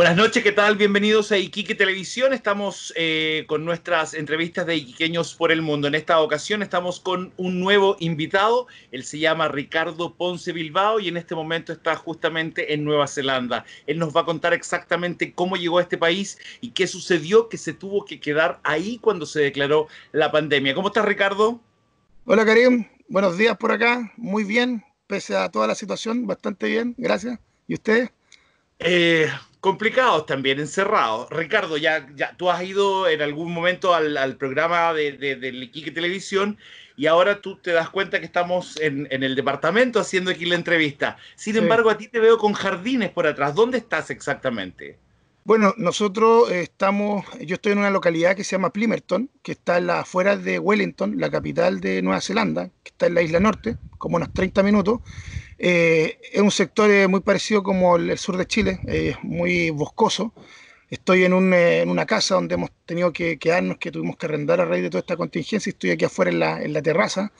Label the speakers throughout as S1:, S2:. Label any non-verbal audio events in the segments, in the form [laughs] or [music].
S1: Buenas noches, ¿qué tal? Bienvenidos a Iquique Televisión. Estamos eh, con nuestras entrevistas de Iquiqueños por el Mundo. En esta ocasión estamos con un nuevo invitado. Él se llama Ricardo Ponce Bilbao y en este momento está justamente en Nueva Zelanda. Él nos va a contar exactamente cómo llegó a este país y qué sucedió que se tuvo que quedar ahí cuando se declaró la pandemia. ¿Cómo estás, Ricardo? Hola, Karim. Buenos días por acá.
S2: Muy bien, pese a toda la situación, bastante bien. Gracias. ¿Y usted?
S1: Eh, complicados también, encerrados. Ricardo, ya, ya tú has ido en algún momento al, programa de, de, Iquique Televisión y ahora tú te das cuenta que estamos en, el departamento haciendo aquí la entrevista. Sin embargo, a ti te veo con jardines por atrás. ¿Dónde estás exactamente?
S2: Bueno, nosotros eh, estamos, yo estoy en una localidad que se llama Plimerton, que está afuera de Wellington, la capital de Nueva Zelanda, que está en la isla norte, como unos 30 minutos, eh, es un sector eh, muy parecido como el, sur de Chile, eh, es muy boscoso. Estoy en, una casa donde hemos tenido que quedarnos, que tuvimos que arrendar a raíz de toda esta contingencia. Estoy aquí afuera en la, terraza.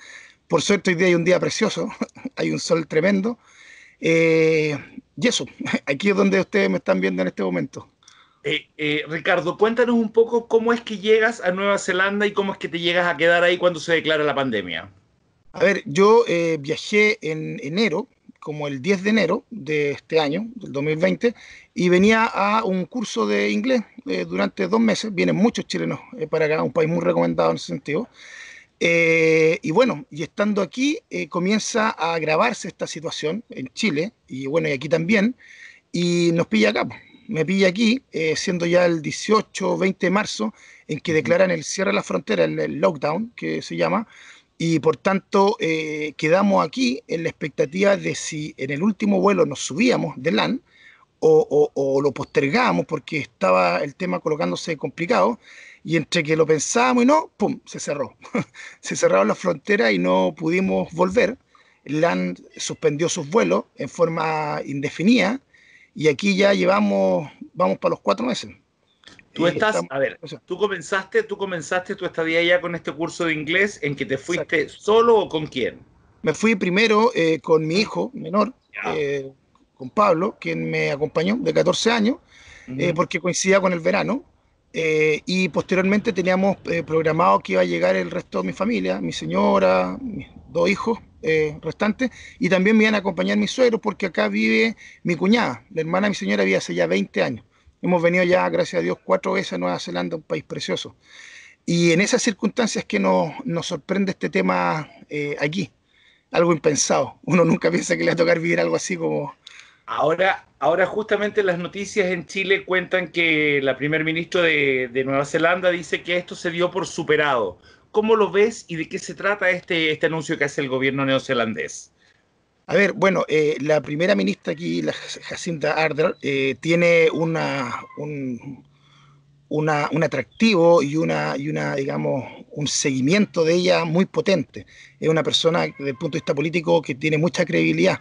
S2: Por suerte hoy día hay un día precioso, [laughs] hay un sol tremendo. y eso, [laughs] aquí es donde ustedes me están viendo en este momento.
S1: Ricardo, cuéntanos un poco cómo es que llegas a Nueva Zelanda y cómo es que te llegas a quedar ahí cuando se declara la pandemia.
S2: A ver, yo eh, viajé en enero, como el 10 de enero de este año, del 2020, y venía a un curso de inglés eh, durante dos meses. Vienen muchos chilenos eh, para acá, un país muy recomendado en ese sentido. y bueno, y estando aquí comienza a agravarse esta situación en Chile, y bueno, y aquí también, y nos pilla acá. Me pilla aquí, siendo ya el 18 o 20 de marzo, en que declaran el cierre de la frontera, el lockdown, que se llama, y por tanto, eh, quedamos aquí en la expectativa de si en el último vuelo nos subíamos de LAN o, lo postergábamos porque estaba el tema colocándose complicado. Y entre que lo pensábamos y no, ¡pum! Se cerró. [laughs] se cerraron las fronteras y no pudimos volver. LAN suspendió sus vuelos en forma indefinida. Y aquí ya llevamos, vamos para los cuatro meses.
S1: Tú estás, a ver, tú comenzaste, tú comenzaste tu estadía ya con este curso de inglés en que te fuiste solo o con quién?
S2: Me fui primero eh, con mi ah. hijo menor, eh, con Pablo, quien me acompañó de 14 años, eh, porque coincidía con el verano. y posteriormente teníamos programado que iba a llegar el resto de mi familia, mi señora, dos hijos restantes, y también me iban a acompañar mi suegros, porque acá vive mi cuñada, la hermana de mi señora vive hace ya 20 años. Hemos venido ya, gracias a Dios, cuatro veces a Nueva Zelanda, un país precioso. Y en esas circunstancias que nos, nos sorprende este tema eh, aquí, algo impensado. Uno nunca piensa que le va a tocar vivir algo así como...
S1: Ahora, ahora justamente las noticias en Chile cuentan que la primer ministro de, Nueva Zelanda dice que esto se dio por superado. ¿Cómo lo ves y de qué se trata este, este anuncio que hace el gobierno neozelandés?
S2: A ver, bueno, eh, la primera ministra aquí, la Jacinta Ardern, eh, tiene una, un, una, un atractivo y una, y una, digamos, un seguimiento de ella muy potente. Es una persona desde el punto de vista político que tiene mucha credibilidad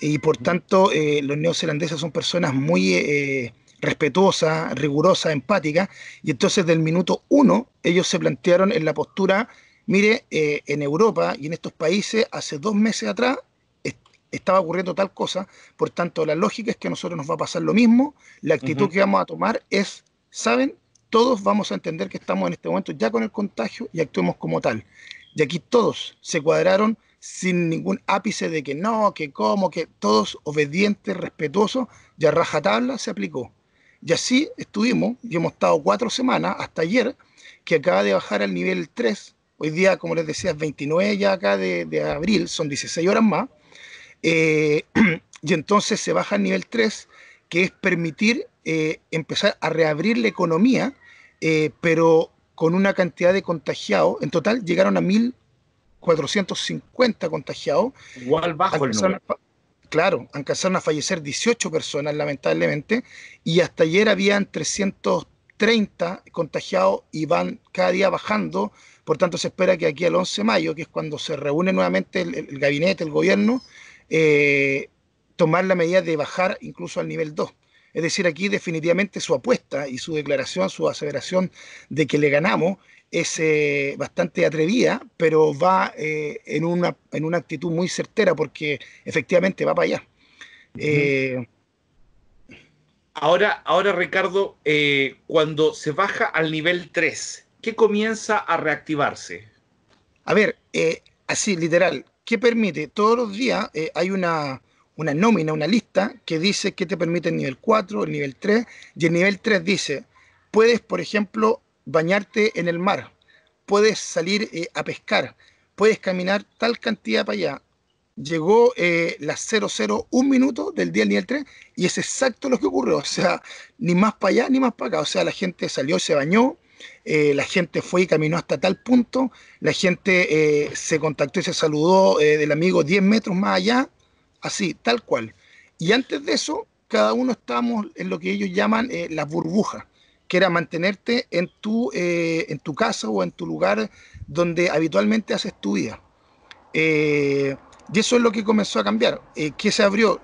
S2: y por tanto eh, los neozelandeses son personas muy respetuosas, rigurosas, empáticas y entonces del minuto uno ellos se plantearon en la postura, mire, en Europa y en estos países hace dos meses atrás estaba ocurriendo tal cosa, por tanto la lógica es que a nosotros nos va a pasar lo mismo, la actitud que vamos a tomar es, ¿saben? Todos vamos a entender que estamos en este momento ya con el contagio y actuemos como tal. Y aquí todos se cuadraron sin ningún ápice de que no, que cómo, que todos obedientes, respetuosos, ya raja rajatabla se aplicó. Y así estuvimos, y hemos estado cuatro semanas hasta ayer, que acaba de bajar al nivel 3. Hoy día, como les decía, es 29 ya acá de abril, son 16 horas más. Eh, [clears throat] y entonces se baja al nivel 3, que es permitir eh, empezar a reabrir la economía, eh, pero con una cantidad de contagiados. En total llegaron a 1.450 contagiados.
S1: Igual bajo el número.
S2: Claro, alcanzaron a fallecer 18 personas, lamentablemente, y hasta ayer habían 330 contagiados y van cada día bajando. Por tanto, se espera que aquí el 11 de mayo, que es cuando se reúne nuevamente el gabinete, el gobierno, eh, tomar la medida de bajar incluso al nivel 2. Es decir, aquí definitivamente su apuesta y su declaración, su aseveración de que le ganamos es eh, bastante atrevida, pero va eh, en, una, en una actitud muy certera porque efectivamente va para allá.
S1: ahora, ahora, Ricardo, cuando se baja al nivel 3, ¿qué comienza a reactivarse? A ver, así literal, ¿Qué permite, todos los
S2: días eh, hay una, nómina, una lista que dice qué te permite el nivel 4, el nivel 3, y el nivel 3 dice, puedes, por ejemplo, bañarte en el mar, puedes salir eh, a pescar, puedes caminar tal cantidad para allá. Llegó eh, la 001 minuto del día del nivel 3 y es exacto lo que ocurrió. O sea, ni más para allá ni más para acá. O sea, la gente salió, se bañó, eh, la gente fue y caminó hasta tal punto, la gente eh, se contactó y se saludó eh, del amigo 10 metros más allá, así, tal cual. Y antes de eso, cada uno estábamos en lo que ellos llaman la burbuja, que era mantenerte en tu, en tu casa o en tu lugar donde habitualmente haces tu vida. y eso es lo que comenzó a cambiar. ¿Qué se abrió?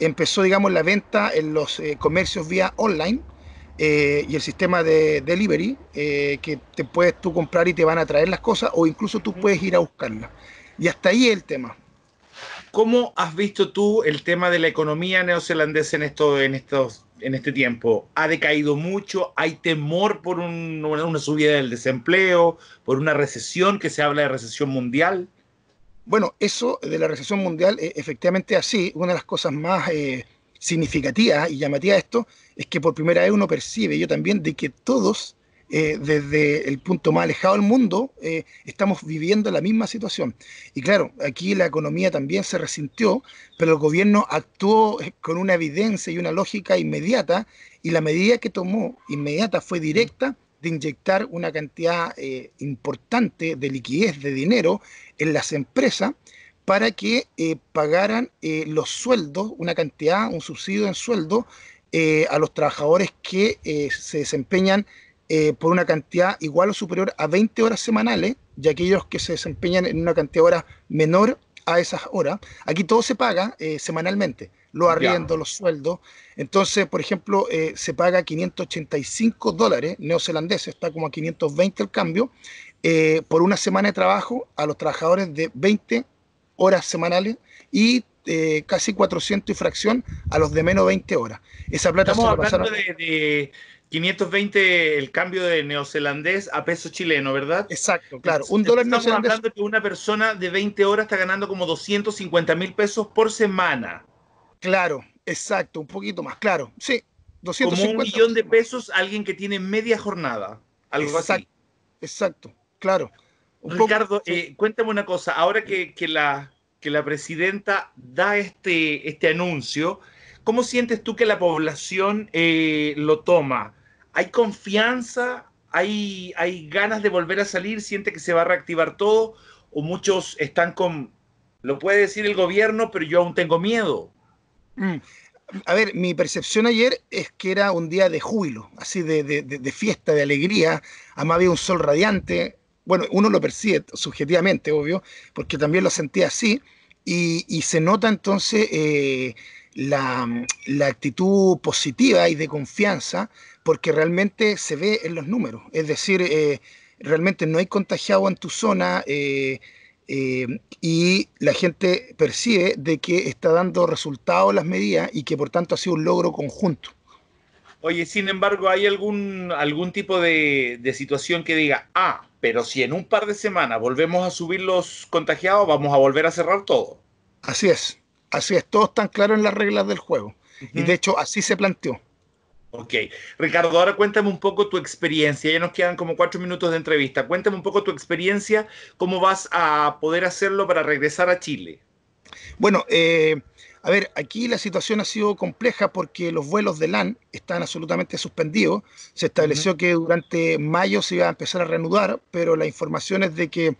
S2: empezó, digamos, la venta en los comercios vía online eh, y el sistema de delivery, eh, que te puedes tú comprar y te van a traer las cosas, o incluso tú puedes ir a buscarlas. Y hasta ahí el tema.
S1: ¿Cómo has visto tú el tema de la economía neozelandesa en, esto, en, estos, en este tiempo? ¿Ha decaído mucho? ¿Hay temor por una subida del desempleo? ¿Por una recesión que se habla de recesión mundial? Bueno, eso de la recesión
S2: mundial, e, efectivamente así, una de las cosas más eh, significativa y llamativa de esto es que por primera vez uno percibe, yo también, de que todos, eh, desde el punto más alejado del mundo, eh, estamos viviendo la misma situación. Y claro, aquí la economía también se resintió, pero el gobierno actuó con una evidencia y una lógica inmediata, y la medida que tomó inmediata fue directa de inyectar una cantidad eh, importante de liquidez, de dinero en las empresas para que eh, pagaran eh, los sueldos, una cantidad, un subsidio en sueldo eh, a los trabajadores que se desempeñan por una cantidad igual o superior a 20 horas semanales y aquellos que se desempeñan en una cantidad de horas menor a esas horas. Aquí todo se paga semanalmente, los arriendo, los sueldos. Entonces, por ejemplo, se paga 585 dólares neozelandeses, está como a 520 el cambio, por una semana de trabajo a los trabajadores de 20 horas semanales y eh, casi 400 y fracción a los de menos 20 horas. Esa plata Estamos hablando
S1: de, 520 el cambio de neozelandés a peso chileno, ¿verdad? Exacto, claro. Un dólar Estamos hablando de que una persona de 20 horas está ganando como 250 mil pesos por semana. Claro, exacto, un poquito más, claro. Sí, 250. Como un millón de pesos alguien que tiene media jornada. Algo así. Exacto, claro. Ricardo, eh, cuéntame una cosa. Ahora que, la, que la presidenta da este, este anuncio, ¿cómo sientes tú que la población eh, lo toma? ¿Hay confianza? ¿Hay, ¿Hay ganas de volver a salir? ¿Siente que se va a reactivar todo? ¿O muchos están con, lo puede decir el gobierno, pero yo aún tengo miedo? Mm. A ver, mi percepción ayer es que
S2: era un día de júbilo, así de, fiesta, de alegría. Además había un sol radiante, bueno, uno lo percibe subjetivamente, obvio, porque también lo sentía así, y, se nota entonces eh, la, actitud positiva y de confianza, porque realmente se ve en los números, es decir, eh, realmente no hay contagiado en tu zona. Eh, y la gente percibe de que está dando resultados las medidas y que por tanto ha sido un logro conjunto.
S1: Oye, sin embargo, ¿hay algún, algún tipo de, situación que diga, ah, pero si en un par de semanas volvemos a subir los contagiados, vamos a volver a cerrar todo?
S2: Así es, así es, todo están claro en las reglas del juego. Y de hecho, así se planteó.
S1: Ok. Ricardo, ahora cuéntame un poco tu experiencia. Ya nos quedan como cuatro minutos de entrevista. Cuéntame un poco tu experiencia, cómo vas a poder hacerlo para regresar a Chile.
S2: Bueno, eh, a ver, aquí la situación ha sido compleja porque los vuelos de LAN están absolutamente suspendidos. Se estableció que durante mayo se iba a empezar a reanudar, pero la información es de que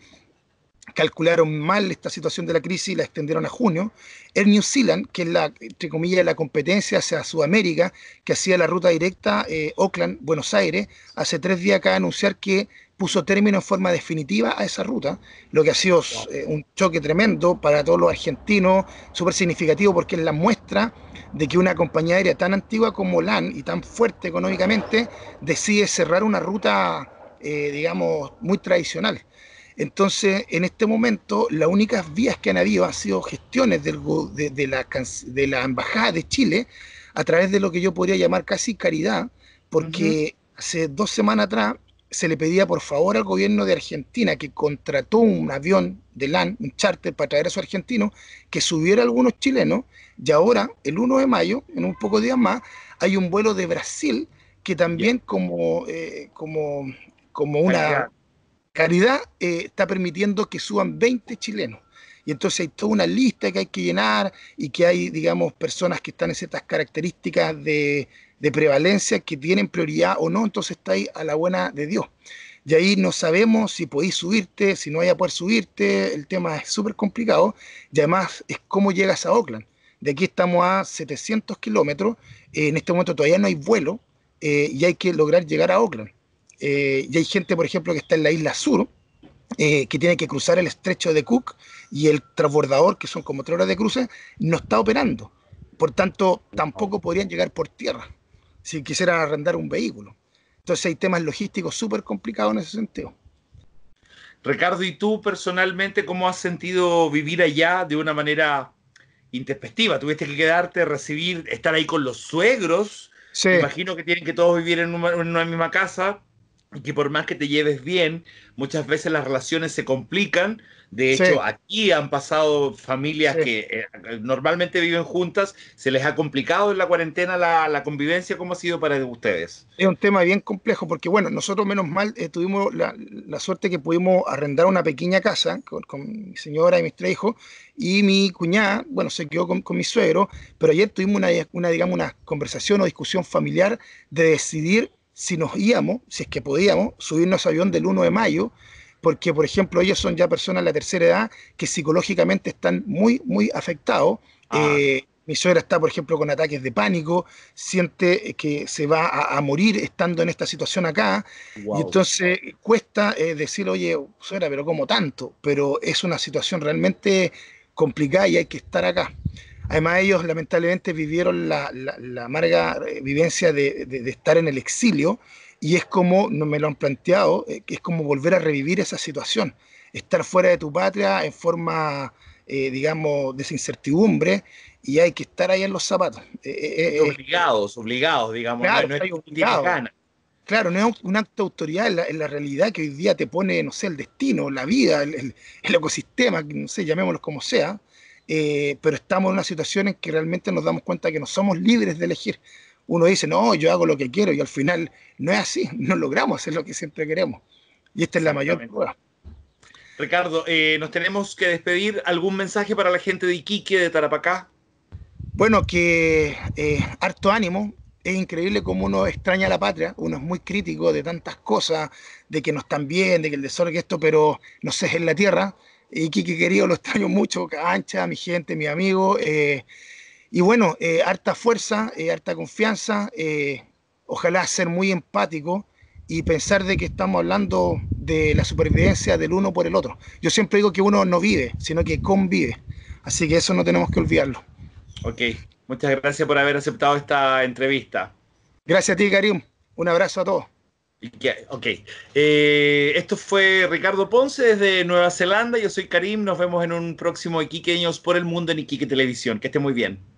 S2: calcularon mal esta situación de la crisis y la extendieron a junio. Air New Zealand, que es la, entre comillas, la competencia hacia Sudamérica, que hacía la ruta directa oakland eh, buenos Aires, hace tres días acaba de anunciar que puso término en forma definitiva a esa ruta, lo que ha sido eh, un choque tremendo para todos los argentinos, súper significativo porque es la muestra de que una compañía aérea tan antigua como LAN y tan fuerte económicamente decide cerrar una ruta, eh, digamos, muy tradicional. Entonces, en este momento, las únicas vías que han habido han sido gestiones de, la, Embajada de Chile a través de lo que yo podría llamar casi caridad, porque hace dos semanas atrás se le pedía por favor al gobierno de Argentina que contrató un avión de LAN, un charter para traer a su argentino, que subiera algunos chilenos y ahora el 1 de mayo, en un poco de días más, hay un vuelo de Brasil que también como, eh, como, como una caridad eh, está permitiendo que suban 20 chilenos. Y entonces hay toda una lista que hay que llenar y que hay, digamos, personas que están en ciertas características de, de prevalencia que tienen prioridad o no, entonces está ahí a la buena de Dios. Y ahí no sabemos si podéis subirte, si no hay a poder subirte, el tema es súper complicado y además es cómo llegas a Oakland. De aquí estamos a 700 kilómetros, eh, en este momento todavía no hay vuelo eh, y hay que lograr llegar a Oakland. Eh, y hay gente, por ejemplo, que está en la isla sur, que tiene que cruzar el estrecho de Cook y el transbordador, que son como tres horas de cruce, no está operando. Por tanto, tampoco podrían llegar por tierra si quisieran arrendar un vehículo. Entonces hay temas logísticos súper complicados en ese sentido.
S1: Ricardo, ¿y tú personalmente cómo has sentido vivir allá de una manera introspectiva? ¿Tuviste que quedarte, recibir, estar ahí con los suegros? imagino que tienen que todos vivir en en una misma casa que por más que te lleves bien, muchas veces las relaciones se complican. De hecho, aquí han pasado familias que eh, normalmente viven juntas, se les ha complicado en la cuarentena la, convivencia, ¿cómo ha sido para ustedes?
S2: Es un tema bien complejo, porque bueno, nosotros menos mal eh, tuvimos la, suerte que pudimos arrendar una pequeña casa con, mi señora y mis tres hijos, y mi cuñada, bueno, se quedó con, con mi suegro, pero ayer tuvimos una, una, digamos, una conversación o discusión familiar de decidir si nos íbamos, si es que podíamos, subirnos a avión del 1 de mayo, porque, por ejemplo, ellos son ya personas de la tercera edad que psicológicamente están muy, muy afectados. Ah. Eh, mi suegra está, por ejemplo, con ataques de pánico, siente que se va a, morir estando en esta situación acá. Y entonces cuesta eh, decir, oye, suegra, pero ¿cómo tanto, pero es una situación realmente complicada y hay que estar acá. Además, ellos lamentablemente vivieron la, amarga eh, vivencia de, estar en el exilio y es como, no me lo han planteado, eh, que es como volver a revivir esa situación. Estar fuera de tu patria en forma, eh, digamos, de esa incertidumbre y hay que estar ahí en los zapatos. obligados,
S1: obligados, digamos. Claro, no, es
S2: Claro, no un acto de autoridad en la, realidad que hoy día te pone, no sé, el destino, la vida, el, ecosistema, no sé, llamémoslo como sea eh, pero estamos en una situación en que realmente nos damos cuenta que no somos libres de elegir. Uno dice, no, yo hago lo que quiero y al final no es así, [laughs] no logramos hacer lo que siempre queremos. Y esta es la mayor
S1: prueba. Ricardo, eh, nos tenemos que despedir. ¿Algún mensaje para la gente de Iquique, de Tarapacá?
S2: Bueno, que eh, harto ánimo. Es increíble cómo uno extraña a la patria, uno es muy crítico de tantas cosas, de que no están bien, de que el desorden, que esto, pero no sé, es en la tierra y Kiki querido, los extraño mucho, cancha, mi gente, mi amigo. Eh, y bueno, eh, harta fuerza, eh, harta confianza, ojalá ser muy empático y pensar de que estamos hablando de la supervivencia del uno por el otro. Yo siempre digo que uno no vive, sino que convive. Así que eso no
S1: tenemos que olvidarlo. Ok, muchas gracias por haber aceptado esta entrevista.
S2: Gracias a ti, Karim. Un abrazo a todos
S1: ok. Eh, esto fue Ricardo Ponce desde Nueva Zelanda. Yo soy Karim. Nos vemos en un próximo Iquiqueños por el Mundo en Iquique Televisión. Que esté muy bien.